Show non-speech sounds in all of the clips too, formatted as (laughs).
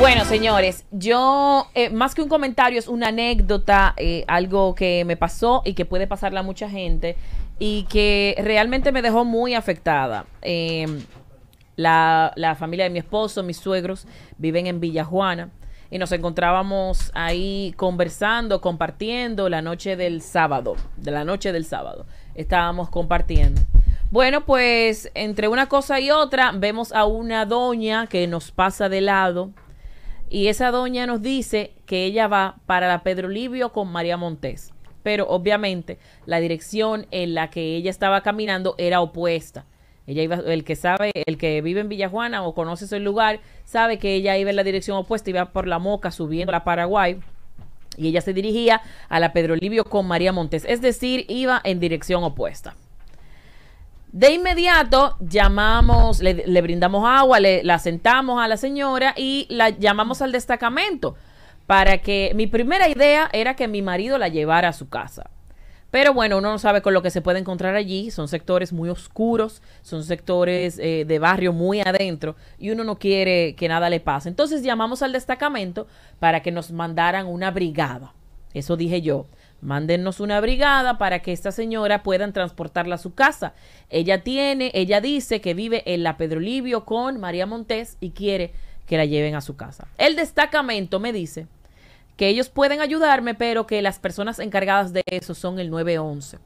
Bueno, señores, yo eh, más que un comentario es una anécdota, eh, algo que me pasó y que puede pasarle a mucha gente y que realmente me dejó muy afectada. Em, la, la, familia de mi esposo, mis suegros, viven en Villajuana y nos encontrábamos ahí conversando, compartiendo la noche del sábado, de la noche del sábado. Estábamos compartiendo. Bueno, pues entre una cosa y otra vemos a una doña que nos pasa de lado y esa doña nos dice que ella va para la Pedro Livio con María Montés. Pero obviamente la dirección en la que ella estaba caminando era opuesta. Ella iba, el que sabe, el que vive en Villajuana o conoce ese lugar, sabe que ella iba en la dirección opuesta, iba por la Moca subiendo a Paraguay. Y ella se dirigía a la Pedro Livio con María Montes, Es decir, iba en dirección opuesta. De inmediato llamamos, le, brindamos agua, la sentamos a la señora y la llamamos al destacamento para que mi primera idea era que mi marido la llevara a su casa. Pero bueno, uno no sabe con lo que se puede encontrar allí. Son sectores muy oscuros, son sectores eh, de barrio muy adentro y uno no quiere que nada le pase. Entonces llamamos al destacamento para que nos mandaran una brigada. Eso dije yo. Mándennos una brigada para que esta señora puedan transportarla a su casa. Ella tiene, ella dice que vive en la Pedro Livio con María Montés y quiere que la lleven a su casa. El destacamento me dice que ellos pueden ayudarme, pero que las personas encargadas de eso son el 911.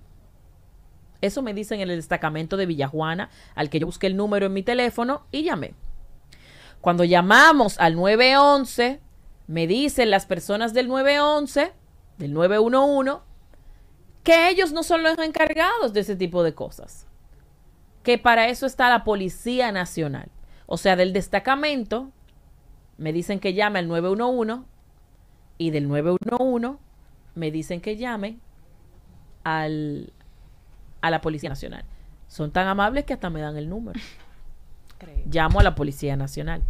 Eso me dicen en el destacamento de Villajuana, al que yo busqué el número en mi teléfono y llamé. Cuando llamamos al 911, me dicen las personas del 911 del 911, que ellos no son los encargados de ese tipo de cosas. Que para eso está la Policía Nacional. O sea, del destacamento, me dicen que llame al 911 y del 911 me dicen que llame al, a la Policía Nacional. Son tan amables que hasta me dan el número. (laughs) Llamo a la Policía Nacional.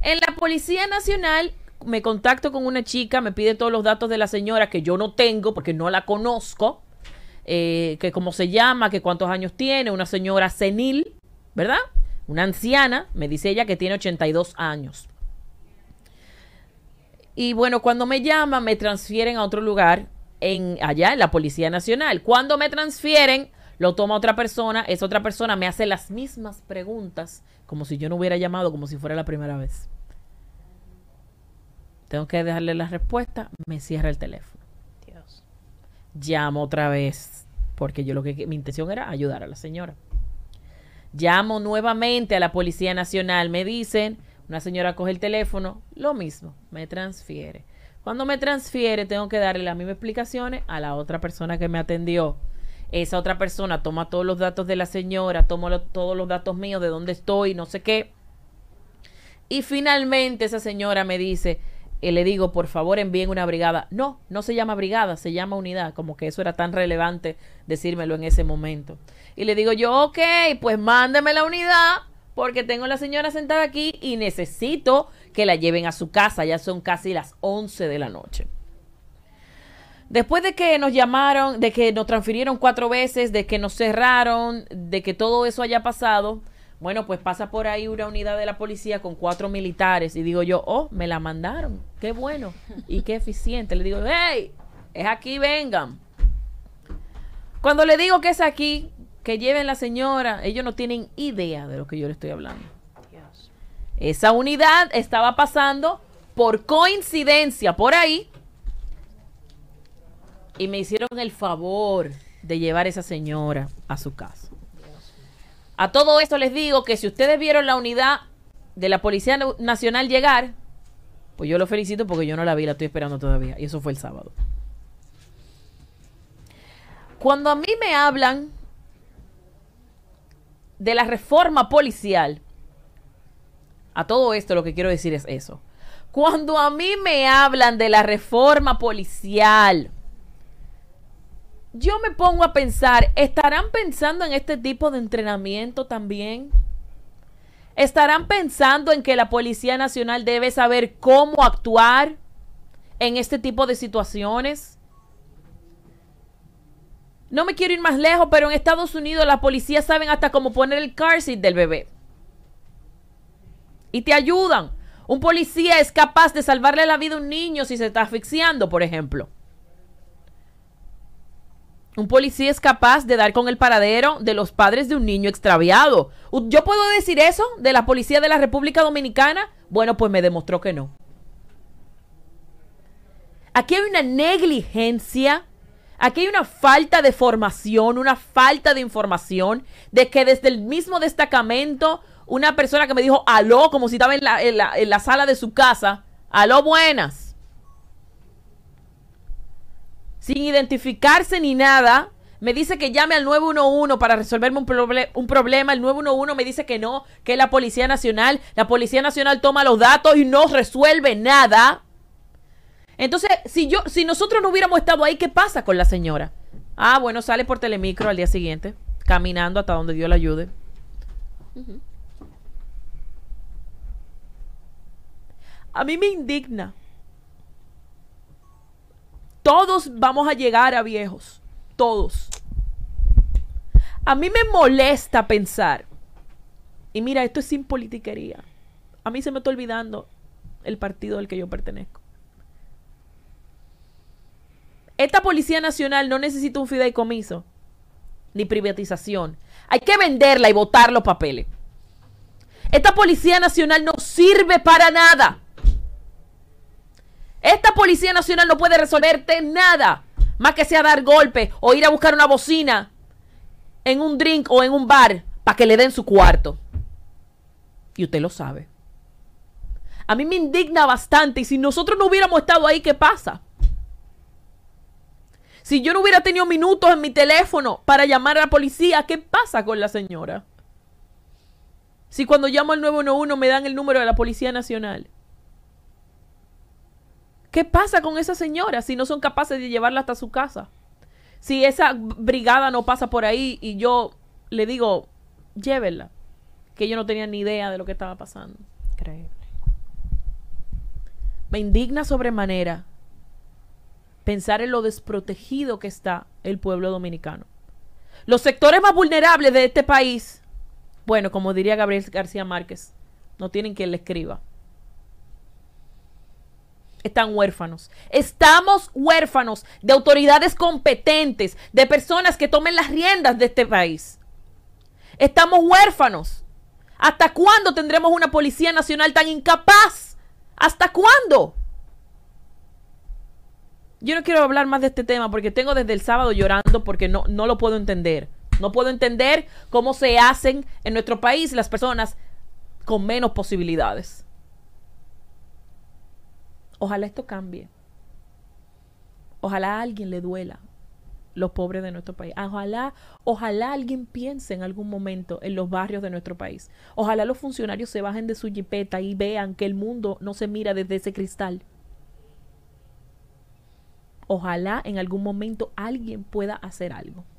En la Policía Nacional me contacto con una chica, me pide todos los datos de la señora que yo no tengo porque no la conozco, eh, que cómo se llama, que cuántos años tiene, una señora senil, ¿verdad? Una anciana, me dice ella que tiene 82 años. Y bueno, cuando me llama me transfieren a otro lugar, en, allá en la Policía Nacional. Cuando me transfieren, lo toma otra persona, esa otra persona me hace las mismas preguntas, como si yo no hubiera llamado, como si fuera la primera vez. Tengo que dejarle la respuesta, me cierra el teléfono. Dios. Llamo otra vez, porque yo lo que mi intención era ayudar a la señora. Llamo nuevamente a la Policía Nacional, me dicen, una señora coge el teléfono, lo mismo, me transfiere. Cuando me transfiere, tengo que darle las mismas explicaciones a la otra persona que me atendió. Esa otra persona toma todos los datos de la señora, toma todos los datos míos, de dónde estoy, no sé qué. Y finalmente esa señora me dice, y le digo, por favor envíen una brigada. No, no se llama brigada, se llama unidad, como que eso era tan relevante decírmelo en ese momento. Y le digo yo, ok, pues mándeme la unidad, porque tengo a la señora sentada aquí y necesito que la lleven a su casa, ya son casi las 11 de la noche. Después de que nos llamaron, de que nos transfirieron cuatro veces, de que nos cerraron, de que todo eso haya pasado, bueno, pues pasa por ahí una unidad de la policía con cuatro militares y digo yo, oh, me la mandaron, qué bueno y qué eficiente. Le digo, hey, es aquí, vengan. Cuando le digo que es aquí, que lleven la señora, ellos no tienen idea de lo que yo le estoy hablando. Esa unidad estaba pasando por coincidencia por ahí y me hicieron el favor de llevar a esa señora a su casa. A todo esto les digo que si ustedes vieron la unidad de la Policía Nacional llegar, pues yo lo felicito porque yo no la vi, la estoy esperando todavía. Y eso fue el sábado. Cuando a mí me hablan de la reforma policial, a todo esto lo que quiero decir es eso. Cuando a mí me hablan de la reforma policial, yo me pongo a pensar, ¿estarán pensando en este tipo de entrenamiento también? ¿Estarán pensando en que la Policía Nacional debe saber cómo actuar en este tipo de situaciones? No me quiero ir más lejos, pero en Estados Unidos las policías saben hasta cómo poner el car seat del bebé. Y te ayudan. Un policía es capaz de salvarle la vida a un niño si se está asfixiando, por ejemplo. Un policía es capaz de dar con el paradero de los padres de un niño extraviado. ¿Yo puedo decir eso de la policía de la República Dominicana? Bueno, pues me demostró que no. Aquí hay una negligencia, aquí hay una falta de formación, una falta de información, de que desde el mismo destacamento, una persona que me dijo aló, como si estaba en la, sala de su casa, aló buenas sin identificarse ni nada, me dice que llame al 911 para resolverme un, un, problema. El 911 me dice que no, que es la Policía Nacional. La Policía Nacional toma los datos y no resuelve nada. Entonces, si, yo, si nosotros no hubiéramos estado ahí, ¿qué pasa con la señora? Ah, bueno, sale por telemicro al día siguiente, caminando hasta donde Dios la ayude. A mí me indigna. Todos vamos a llegar a viejos. Todos. A mí me molesta pensar. Y mira, esto es sin politiquería. A mí se me está olvidando el partido al que yo pertenezco. Esta Policía Nacional no necesita un fideicomiso ni privatización. Hay que venderla y votar los papeles. Esta Policía Nacional no sirve para nada. Esta Policía Nacional no puede resolverte nada más que sea dar golpes o ir a buscar una bocina en un drink o en un bar para que le den su cuarto. Y usted lo sabe. A mí me indigna bastante y si nosotros no hubiéramos estado ahí, ¿qué pasa? Si yo no hubiera tenido minutos en mi teléfono para llamar a la policía, ¿qué pasa con la señora? Si cuando llamo al 911 me dan el número de la Policía Nacional. ¿Qué pasa con esa señora si no son capaces de llevarla hasta su casa? Si esa brigada no pasa por ahí y yo le digo, llévenla, que yo no tenía ni idea de lo que estaba pasando. Increíble. Me indigna sobremanera pensar en lo desprotegido que está el pueblo dominicano. Los sectores más vulnerables de este país, bueno, como diría Gabriel García Márquez, no tienen quien le escriba están huérfanos. Estamos huérfanos de autoridades competentes, de personas que tomen las riendas de este país. Estamos huérfanos. ¿Hasta cuándo tendremos una Policía Nacional tan incapaz? ¿Hasta cuándo? Yo no quiero hablar más de este tema porque tengo desde el sábado llorando porque no, no lo puedo entender. No puedo entender cómo se hacen en nuestro país las personas con menos posibilidades. Ojalá esto cambie. Ojalá a alguien le duela los pobres de nuestro país. Ojalá, ojalá alguien piense en algún momento en los barrios de nuestro país. Ojalá los funcionarios se bajen de su jipeta y vean que el mundo no se mira desde ese cristal. Ojalá en algún momento alguien pueda hacer algo.